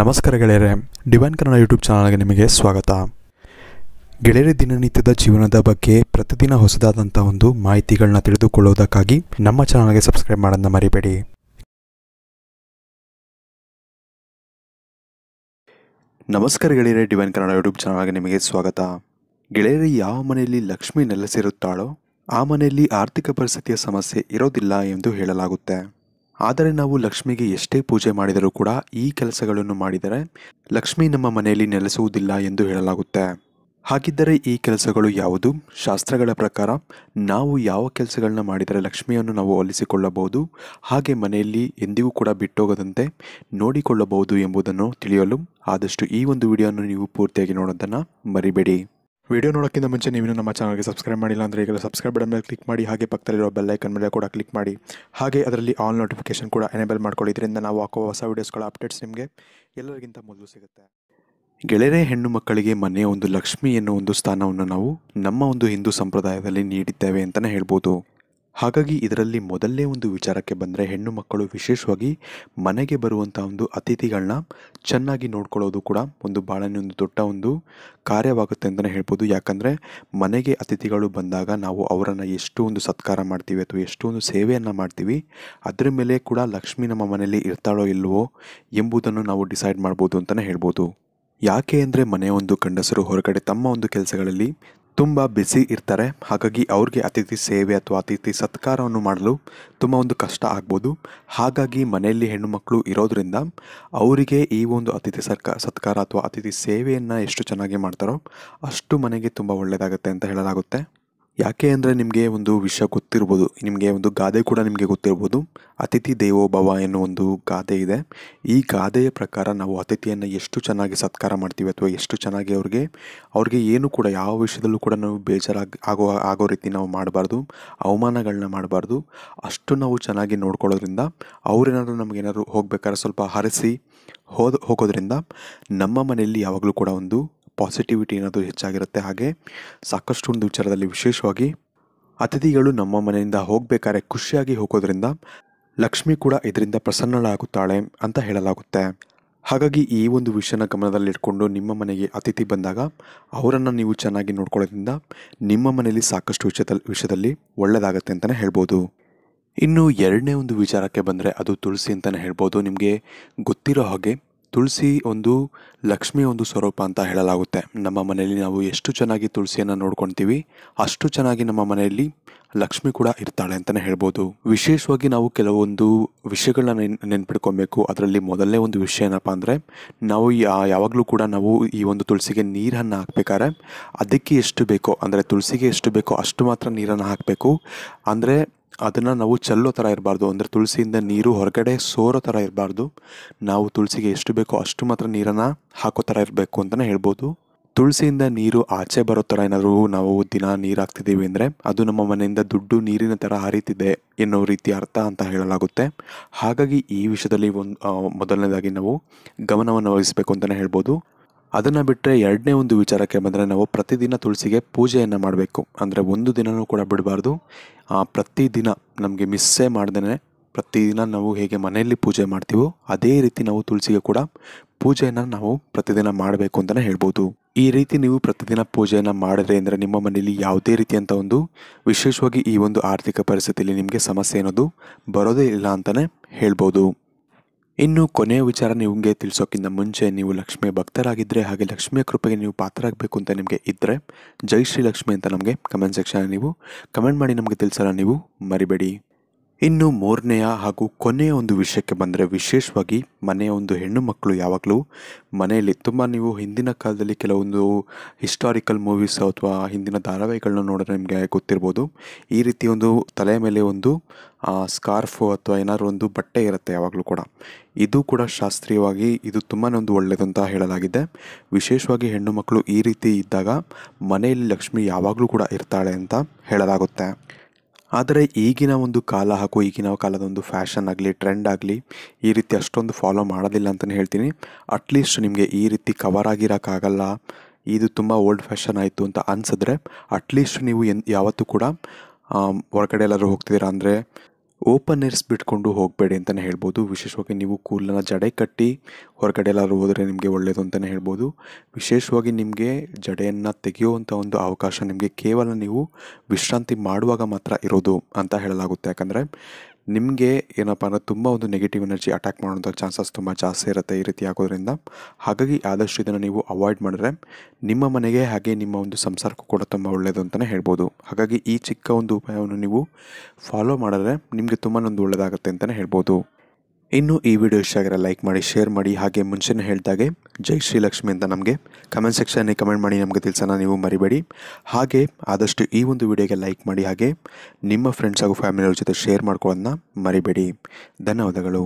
ನಮಸ್ಕಾರ ಗೆಳೆಯರೆ divine Kannada YouTube ಚಾನಲ್ಗೆ ನಿಮಗೆ ಸ್ವಾಗತ ಗೆಳೆಯರ ದಿನನಿತ್ಯದ ಜೀವನದ ಬಗ್ಗೆ ಪ್ರತಿದಿನ ಹೊಸದಾದಂಥ ಒಂದು ಮಾಹಿತಿಗಳನ್ನ ತಿಳಿದುಕೊಳ್ಳುವುದಕ್ಕಾಗಿ ನಮ್ಮ ಚಾನಲ್ಗೆ ಸಬ್ಸ್ಕ್ರೈಬ್ ಮಾಡೋದನ್ನ ಮರಿಬೇಡಿ ನಮಸ್ಕಾರ ಗೆಳೆಯರೇ ಡಿವೈನ್ ಕನ್ನಡ ಯೂಟ್ಯೂಬ್ ಚಾನಲ್ಗೆ ನಿಮಗೆ ಸ್ವಾಗತ ಗೆಳೆಯರಿ ಯಾವ ಮನೆಯಲ್ಲಿ ಲಕ್ಷ್ಮಿ ನೆಲೆಸಿರುತ್ತಾಳೋ ಆ ಮನೆಯಲ್ಲಿ ಆರ್ಥಿಕ ಪರಿಸ್ಥಿತಿಯ ಸಮಸ್ಯೆ ಇರೋದಿಲ್ಲ ಎಂದು ಹೇಳಲಾಗುತ್ತೆ ಆದರೆ ನಾವು ಲಕ್ಷ್ಮಿಗೆ ಎಷ್ಟೇ ಪೂಜೆ ಮಾಡಿದರೂ ಕೂಡ ಈ ಕೆಲಸಗಳನ್ನು ಮಾಡಿದರೆ ಲಕ್ಷ್ಮಿ ನಮ್ಮ ಮನೆಯಲ್ಲಿ ನೆಲೆಸುವುದಿಲ್ಲ ಎಂದು ಹೇಳಲಾಗುತ್ತೆ ಹಾಗಿದ್ದರೆ ಈ ಕೆಲಸಗಳು ಯಾವುದು ಶಾಸ್ತ್ರಗಳ ಪ್ರಕಾರ ನಾವು ಯಾವ ಕೆಲಸಗಳನ್ನ ಮಾಡಿದರೆ ಲಕ್ಷ್ಮಿಯನ್ನು ನಾವು ಒಲಿಸಿಕೊಳ್ಳಬಹುದು ಹಾಗೆ ಮನೆಯಲ್ಲಿ ಎಂದಿಗೂ ಕೂಡ ಬಿಟ್ಟೋಗದಂತೆ ನೋಡಿಕೊಳ್ಳಬಹುದು ಎಂಬುದನ್ನು ತಿಳಿಯಲು ಆದಷ್ಟು ಈ ಒಂದು ವಿಡಿಯೋನ ನೀವು ಪೂರ್ತಿಯಾಗಿ ನೋಡೋದನ್ನು ಮರಿಬೇಡಿ ವಿಡಿಯೋ ನೋಡೋಕ್ಕಿಂತ ಮುಂಚೆ ನೀವು ನಮ್ಮ ಚಾನಲ್ಗೆ ಸಬ್ಸ್ಕ್ರೈಬ್ ಮಾಡಿಲ್ಲ ಅಂದರೆ ಈಗ ಸಬ್ಸ್ಕ್ರೈಬ್ ಬಟನ್ ಮೇಲೆ ಕ್ಲಿಕ್ ಮಾಡಿ ಹಾಗೆ ಪಕ್ಕದಲ್ಲಿರೋ ಬೆಲ್ಲೈಕನ್ ಮೇಲೆ ಕೂಡ ಕ್ಲಿಕ್ ಮಾಡಿ ಹಾಗೆ ಅದರಲ್ಲಿ ಆಲ್ ನೋಟಿಫಿಕೇಷನ್ ಕೂಡ ಎನೇಬಲ್ ಮಾಡ್ಕೊಳ್ಳಿ ಇದರಿಂದ ನಾವು ಹಾಕುವ ಹೊಸ ವೀಡಿಯೋಸ್ಗಳ ಅಪ್ಡೇಟ್ಸ್ ನಿಮಗೆ ಎಲ್ಲರಿಗಿಂತ ಮೊದಲು ಸಿಗುತ್ತೆ ಗೆಳೆಯರೆ ಹೆಣ್ಣು ಮಕ್ಕಳಿಗೆ ಮನೆಯ ಒಂದು ಲಕ್ಷ್ಮಿ ಎನ್ನುವ ಒಂದು ಸ್ಥಾನವನ್ನು ನಾವು ನಮ್ಮ ಒಂದು ಹಿಂದೂ ಸಂಪ್ರದಾಯದಲ್ಲಿ ನೀಡಿದ್ದೇವೆ ಅಂತಲೇ ಹೇಳ್ಬೋದು ಹಾಗಾಗಿ ಇದರಲ್ಲಿ ಮೊದಲನೇ ಒಂದು ವಿಚಾರಕ್ಕೆ ಬಂದರೆ ಹೆಣ್ಣು ಮಕ್ಕಳು ವಿಶೇಷವಾಗಿ ಮನೆಗೆ ಬರುವಂಥ ಒಂದು ಅತಿಥಿಗಳನ್ನ ಚೆನ್ನಾಗಿ ನೋಡ್ಕೊಳ್ಳೋದು ಕೂಡ ಒಂದು ಭಾಳನೇ ಒಂದು ದೊಡ್ಡ ಒಂದು ಕಾರ್ಯವಾಗುತ್ತೆ ಅಂತಲೇ ಹೇಳ್ಬೋದು ಯಾಕಂದರೆ ಮನೆಗೆ ಅತಿಥಿಗಳು ಬಂದಾಗ ನಾವು ಅವರನ್ನು ಎಷ್ಟು ಒಂದು ಸತ್ಕಾರ ಮಾಡ್ತೀವಿ ಅಥವಾ ಒಂದು ಸೇವೆಯನ್ನು ಮಾಡ್ತೀವಿ ಅದರ ಮೇಲೆ ಕೂಡ ಲಕ್ಷ್ಮಿ ನಮ್ಮ ಮನೆಯಲ್ಲಿ ಇರ್ತಾಳೋ ಇಲ್ಲವೋ ಎಂಬುದನ್ನು ನಾವು ಡಿಸೈಡ್ ಮಾಡ್ಬೋದು ಅಂತಲೇ ಹೇಳ್ಬೋದು ಯಾಕೆ ಅಂದರೆ ಮನೆಯ ಒಂದು ಗಂಡಸರು ಹೊರಗಡೆ ತಮ್ಮ ಒಂದು ಕೆಲಸಗಳಲ್ಲಿ ತುಂಬ ಬಿಸಿ ಇರ್ತಾರೆ ಹಾಗಾಗಿ ಅವ್ರಿಗೆ ಅತಿಥಿ ಸೇವೆ ಅಥವಾ ಅತಿಥಿ ಸತ್ಕಾರವನ್ನು ಮಾಡಲು ತುಂಬ ಒಂದು ಕಷ್ಟ ಆಗ್ಬೋದು ಹಾಗಾಗಿ ಮನೆಯಲ್ಲಿ ಹೆಣ್ಣುಮಕ್ಕಳು ಇರೋದರಿಂದ ಅವರಿಗೆ ಈ ಒಂದು ಅತಿಥಿ ಸರ್ಕಾರ ಸತ್ಕಾರ ಅಥವಾ ಅತಿಥಿ ಸೇವೆಯನ್ನು ಎಷ್ಟು ಚೆನ್ನಾಗಿ ಮಾಡ್ತಾರೋ ಅಷ್ಟು ಮನೆಗೆ ತುಂಬ ಒಳ್ಳೆಯದಾಗುತ್ತೆ ಅಂತ ಹೇಳಲಾಗುತ್ತೆ ಯಾಕೆ ಅಂದರೆ ನಿಮಗೆ ಒಂದು ವಿಷಯ ಗೊತ್ತಿರ್ಬೋದು ನಿಮಗೆ ಒಂದು ಗಾದೆ ಕೂಡ ನಿಮಗೆ ಗೊತ್ತಿರ್ಬೋದು ಅತಿಥಿ ದೇವೋ ಭವ ಅನ್ನೋ ಒಂದು ಗಾದೆ ಇದೆ ಈ ಗಾದೆಯ ಪ್ರಕಾರ ನಾವು ಅತಿಥಿಯನ್ನು ಎಷ್ಟು ಚೆನ್ನಾಗಿ ಸತ್ಕಾರ ಮಾಡ್ತೀವಿ ಅಥವಾ ಎಷ್ಟು ಚೆನ್ನಾಗಿ ಅವ್ರಿಗೆ ಅವ್ರಿಗೆ ಏನು ಕೂಡ ಯಾವ ವಿಷಯದಲ್ಲೂ ಕೂಡ ನಾವು ಬೇಜಾರಾಗಿ ಆಗೋ ಆಗೋ ರೀತಿ ನಾವು ಮಾಡಬಾರ್ದು ಅವಮಾನಗಳನ್ನ ಮಾಡಬಾರ್ದು ಅಷ್ಟು ನಾವು ಚೆನ್ನಾಗಿ ನೋಡ್ಕೊಳ್ಳೋದ್ರಿಂದ ನಮ್ಗೆ ನಮಗೇನಾದ್ರು ಹೋಗಬೇಕಾದ್ರೆ ಸ್ವಲ್ಪ ಹರಿಸಿ ಹೋದ ಹೋಗೋದ್ರಿಂದ ನಮ್ಮ ಮನೆಯಲ್ಲಿ ಯಾವಾಗಲೂ ಕೂಡ ಒಂದು ಪಾಸಿಟಿವಿಟಿ ಅನ್ನೋದು ಹೆಚ್ಚಾಗಿರುತ್ತೆ ಹಾಗೆ ಸಾಕಷ್ಟು ಒಂದು ವಿಚಾರದಲ್ಲಿ ವಿಶೇಷವಾಗಿ ಅತಿಥಿಗಳು ನಮ್ಮ ಮನೆಯಿಂದ ಹೋಗಬೇಕಾದ್ರೆ ಖುಷಿಯಾಗಿ ಹೋಗೋದ್ರಿಂದ ಲಕ್ಷ್ಮಿ ಕೂಡ ಇದರಿಂದ ಪ್ರಸನ್ನಳಾಗುತ್ತಾಳೆ ಅಂತ ಹೇಳಲಾಗುತ್ತೆ ಹಾಗಾಗಿ ಈ ಒಂದು ವಿಷಯನ ಗಮನದಲ್ಲಿಟ್ಕೊಂಡು ನಿಮ್ಮ ಮನೆಗೆ ಅತಿಥಿ ಬಂದಾಗ ಅವರನ್ನು ನೀವು ಚೆನ್ನಾಗಿ ನೋಡ್ಕೊಳ್ಳೋದ್ರಿಂದ ನಿಮ್ಮ ಮನೆಯಲ್ಲಿ ಸಾಕಷ್ಟು ವಿಷಯದಲ್ಲಿ ವಿಷಯದಲ್ಲಿ ಒಳ್ಳೆಯದಾಗತ್ತೆ ಅಂತಲೇ ಹೇಳ್ಬೋದು ಇನ್ನು ಎರಡನೇ ಒಂದು ವಿಚಾರಕ್ಕೆ ಬಂದರೆ ಅದು ತುಳಸಿ ಅಂತಲೇ ಹೇಳ್ಬೋದು ನಿಮಗೆ ಗೊತ್ತಿರೋ ಹಾಗೆ ತುಳಸಿ ಒಂದು ಲಕ್ಷ್ಮಿ ಒಂದು ಸ್ವರೂಪ ಅಂತ ಹೇಳಲಾಗುತ್ತೆ ನಮ್ಮ ಮನೆಯಲ್ಲಿ ನಾವು ಎಷ್ಟು ಚೆನ್ನಾಗಿ ತುಳಸಿಯನ್ನು ನೋಡ್ಕೊಳ್ತೀವಿ ಅಷ್ಟು ಚೆನ್ನಾಗಿ ನಮ್ಮ ಮನೆಯಲ್ಲಿ ಲಕ್ಷ್ಮಿ ಕೂಡ ಇರ್ತಾಳೆ ಅಂತಲೇ ಹೇಳ್ಬೋದು ವಿಶೇಷವಾಗಿ ನಾವು ಕೆಲವೊಂದು ವಿಷಯಗಳನ್ನ ನೆನ್ ನೆನ್ಪಿಡ್ಕೊಬೇಕು ಅದರಲ್ಲಿ ಮೊದಲನೇ ಒಂದು ವಿಷಯ ಏನಪ್ಪ ಅಂದರೆ ನಾವು ಯಾವಾಗಲೂ ಕೂಡ ನಾವು ಈ ಒಂದು ತುಳಸಿಗೆ ನೀರನ್ನು ಹಾಕ್ಬೇಕಾದ್ರೆ ಅದಕ್ಕೆ ಎಷ್ಟು ಬೇಕೋ ಅಂದರೆ ತುಳಸಿಗೆ ಎಷ್ಟು ಬೇಕೋ ಅಷ್ಟು ಮಾತ್ರ ನೀರನ್ನು ಹಾಕಬೇಕು ಅಂದರೆ ಅದನ್ನು ನಾವು ಚೆಲ್ಲೋ ಥರ ಇರಬಾರ್ದು ಅಂದರೆ ತುಳಸಿಯಿಂದ ನೀರು ಹೊರಗಡೆ ಸೋರೋ ಥರ ಇರಬಾರ್ದು ನಾವು ತುಳಸಿಗೆ ಎಷ್ಟು ಬೇಕೋ ಅಷ್ಟು ಮಾತ್ರ ನೀರನ್ನು ಹಾಕೋ ಥರ ಇರಬೇಕು ಅಂತಲೇ ಹೇಳ್ಬೋದು ತುಳಸಿಯಿಂದ ನೀರು ಆಚೆ ಬರೋ ಥರ ಏನಾದರೂ ನಾವು ದಿನ ನೀರು ಹಾಕ್ತಿದ್ದೀವಿ ಅಂದರೆ ಅದು ನಮ್ಮ ಮನೆಯಿಂದ ದುಡ್ಡು ನೀರಿನ ಥರ ಹರಿತಿದೆ ಎನ್ನುವ ರೀತಿ ಅರ್ಥ ಅಂತ ಹೇಳಲಾಗುತ್ತೆ ಹಾಗಾಗಿ ಈ ವಿಷಯದಲ್ಲಿ ಒಂದು ಮೊದಲನೇದಾಗಿ ನಾವು ಗಮನವನ್ನು ವಹಿಸಬೇಕು ಅಂತಲೇ ಹೇಳ್ಬೋದು ಅದನ್ನು ಬಿಟ್ಟರೆ ಎರಡನೇ ಒಂದು ವಿಚಾರಕ್ಕೆ ಬಂದರೆ ನಾವು ಪ್ರತಿದಿನ ತುಳಸಿಗೆ ಪೂಜೆಯನ್ನು ಮಾಡಬೇಕು ಅಂದರೆ ಒಂದು ದಿನವೂ ಕೂಡ ಬಿಡಬಾರ್ದು ಪ್ರತಿದಿನ ನಮಗೆ ಮಿಸ್ಸೇ ಮಾಡ್ದೇ ಪ್ರತಿದಿನ ನಾವು ಹೇಗೆ ಮನೆಯಲ್ಲಿ ಪೂಜೆ ಮಾಡ್ತೀವೋ ಅದೇ ರೀತಿ ನಾವು ತುಳಸಿಗೆ ಕೂಡ ಪೂಜೆಯನ್ನು ನಾವು ಪ್ರತಿದಿನ ಮಾಡಬೇಕು ಅಂತಲೇ ಹೇಳ್ಬೋದು ಈ ರೀತಿ ನೀವು ಪ್ರತಿದಿನ ಪೂಜೆಯನ್ನು ಮಾಡಿದ್ರೆ ಅಂದರೆ ನಿಮ್ಮ ಮನೆಯಲ್ಲಿ ಯಾವುದೇ ರೀತಿಯಂಥ ಒಂದು ವಿಶೇಷವಾಗಿ ಈ ಒಂದು ಆರ್ಥಿಕ ಪರಿಸ್ಥಿತಿಯಲ್ಲಿ ನಿಮಗೆ ಸಮಸ್ಯೆ ಅನ್ನೋದು ಬರೋದೇ ಇಲ್ಲ ಅಂತಲೇ ಹೇಳ್ಬೋದು ಇನ್ನು ಕೊನೆಯ ವಿಚಾರ ನಿಮಗೆ ತಿಳಿಸೋಕ್ಕಿಂತ ಮುಂಚೆ ನೀವು ಲಕ್ಷ್ಮಿಯ ಭಕ್ತರಾಗಿದ್ದರೆ ಹಾಗೆ ಲಕ್ಷ್ಮಿಯ ಕೃಪೆಗೆ ನೀವು ಪಾತ್ರರಾಗಬೇಕು ಅಂತ ನಿಮಗೆ ಇದ್ದರೆ ಜೈ ಶ್ರೀ ಲಕ್ಷ್ಮಿ ಅಂತ ನಮಗೆ ಕಮೆಂಟ್ ಸೆಕ್ಷನ್ ನೀವು ಕಮೆಂಟ್ ಮಾಡಿ ನಮಗೆ ತಿಳಿಸಲ್ಲ ನೀವು ಮರಿಬೇಡಿ ಇನ್ನು ಮೂರನೆಯ ಹಾಗೂ ಕೊನೆಯ ಒಂದು ವಿಷಯಕ್ಕೆ ಬಂದರೆ ವಿಶೇಷವಾಗಿ ಮನೆಯ ಒಂದು ಹೆಣ್ಣು ಮಕ್ಕಳು ಯಾವಾಗಲೂ ಮನೆಯಲ್ಲಿ ತುಂಬ ನೀವು ಹಿಂದಿನ ಕಾಲದಲ್ಲಿ ಕೆಲವೊಂದು ಹಿಸ್ಟಾರಿಕಲ್ ಮೂವೀಸ್ ಅಥವಾ ಹಿಂದಿನ ಧಾರಾವಾಹಿಗಳನ್ನ ನೋಡಿದ್ರೆ ನಿಮಗೆ ಗೊತ್ತಿರ್ಬೋದು ಈ ರೀತಿ ಒಂದು ತಲೆಯ ಮೇಲೆ ಒಂದು ಸ್ಕಾರ್ಫು ಅಥವಾ ಏನಾದ್ರು ಒಂದು ಬಟ್ಟೆ ಇರುತ್ತೆ ಯಾವಾಗಲೂ ಕೂಡ ಇದು ಕೂಡ ಶಾಸ್ತ್ರೀಯವಾಗಿ ಇದು ತುಂಬಾ ಒಂದು ಒಳ್ಳೆಯದಂತ ಹೇಳಲಾಗಿದೆ ವಿಶೇಷವಾಗಿ ಹೆಣ್ಣು ಮಕ್ಕಳು ಈ ರೀತಿ ಇದ್ದಾಗ ಮನೆಯಲ್ಲಿ ಲಕ್ಷ್ಮಿ ಯಾವಾಗಲೂ ಕೂಡ ಇರ್ತಾಳೆ ಅಂತ ಹೇಳಲಾಗುತ್ತೆ ಆದರೆ ಈಗಿನ ಒಂದು ಕಾಲ ಹಾಗೂ ಈಗಿನ ಕಾಲದ ಒಂದು ಫ್ಯಾಷನ್ ಆಗಲಿ ಟ್ರೆಂಡ್ ಆಗಲಿ ಈ ರೀತಿ ಅಷ್ಟೊಂದು ಫಾಲೋ ಮಾಡೋದಿಲ್ಲ ಅಂತಲೇ ಹೇಳ್ತೀನಿ ಅಟ್ಲೀಸ್ಟ್ ನಿಮಗೆ ಈ ರೀತಿ ಕವರ್ ಆಗಿರೋಕ್ಕಾಗಲ್ಲ ಇದು ತುಂಬ ಓಲ್ಡ್ ಫ್ಯಾಷನ್ ಆಯಿತು ಅಂತ ಅನಿಸಿದ್ರೆ ಅಟ್ಲೀಸ್ಟ್ ನೀವು ಎನ್ ಯಾವತ್ತೂ ಕೂಡ ಹೊರಗಡೆ ಎಲ್ಲರೂ ಹೋಗ್ತಿದ್ದೀರಾ ಅಂದರೆ ಓಪನ್ ಏರ್ಸ್ ಬಿಟ್ಕೊಂಡು ಹೋಗಬೇಡಿ ಅಂತಲೇ ಹೇಳ್ಬೋದು ವಿಶೇಷವಾಗಿ ನೀವು ಕೂಲನ್ನ ಜಡೆ ಕಟ್ಟಿ ಹೊರಗಡೆ ಎಲ್ಲಾದ್ರೂ ಹೋದರೆ ನಿಮಗೆ ಒಳ್ಳೆಯದು ಅಂತಲೇ ಹೇಳ್ಬೋದು ವಿಶೇಷವಾಗಿ ನಿಮಗೆ ಜಡೆಯನ್ನು ತೆಗೆಯುವಂಥ ಒಂದು ಅವಕಾಶ ನಿಮಗೆ ಕೇವಲ ನೀವು ವಿಶ್ರಾಂತಿ ಮಾಡುವಾಗ ಮಾತ್ರ ಇರೋದು ಅಂತ ಹೇಳಲಾಗುತ್ತೆ ಯಾಕಂದರೆ ನಿಮಗೆ ಏನಪ್ಪ ಅಂದರೆ ತುಂಬ ಒಂದು ನೆಗೆಟಿವ್ ಎನರ್ಜಿ ಅಟ್ಯಾಕ್ ಮಾಡೋಂಥ ಚಾನ್ಸಸ್ ತುಂಬ ಜಾಸ್ತಿ ಇರುತ್ತೆ ಈ ರೀತಿ ಆಗೋದ್ರಿಂದ ಹಾಗಾಗಿ ಆದಷ್ಟು ಇದನ್ನು ನೀವು ಅವಾಯ್ಡ್ ಮಾಡಿದ್ರೆ ನಿಮ್ಮ ಮನೆಗೆ ಹಾಗೆ ನಿಮ್ಮ ಒಂದು ಸಂಸಾರಕ್ಕೂ ಕೂಡ ತುಂಬ ಒಳ್ಳೆಯದು ಅಂತಲೇ ಹೇಳ್ಬೋದು ಹಾಗಾಗಿ ಈ ಚಿಕ್ಕ ಒಂದು ಉಪಾಯವನ್ನು ನೀವು ಫಾಲೋ ಮಾಡಿದ್ರೆ ನಿಮಗೆ ತುಂಬಾ ಒಂದು ಒಳ್ಳೆಯದಾಗುತ್ತೆ ಅಂತಲೇ ಹೇಳ್ಬೋದು ಇನ್ನು ಈ ವಿಡಿಯೋ ಇಷ್ಟ ಆಗಿರೋ ಲೈಕ್ ಮಾಡಿ ಶೇರ್ ಮಾಡಿ ಹಾಗೆ ಮುಂಚೆನೇ ಹೇಳಿದಾಗೆ ಜೈ ಶ್ರೀಲಕ್ಷ್ಮಿ ಅಂತ ನಮಗೆ ಕಮೆಂಟ್ ಸೆಕ್ಷನ್ನಲ್ಲಿ ಕಮೆಂಟ್ ಮಾಡಿ ನಮಗೆ ತಿಳಿಸೋಣ ನೀವು ಮರಿಬೇಡಿ ಹಾಗೆ ಆದಷ್ಟು ಈ ಒಂದು ವಿಡಿಯೋಗೆ ಲೈಕ್ ಮಾಡಿ ಹಾಗೆ ನಿಮ್ಮ ಫ್ರೆಂಡ್ಸ್ ಹಾಗೂ ಫ್ಯಾಮಿಲಿಯವ್ರ ಜೊತೆ ಶೇರ್ ಮಾಡ್ಕೊಳ್ಳೋದನ್ನ ಮರಿಬೇಡಿ ಧನ್ಯವಾದಗಳು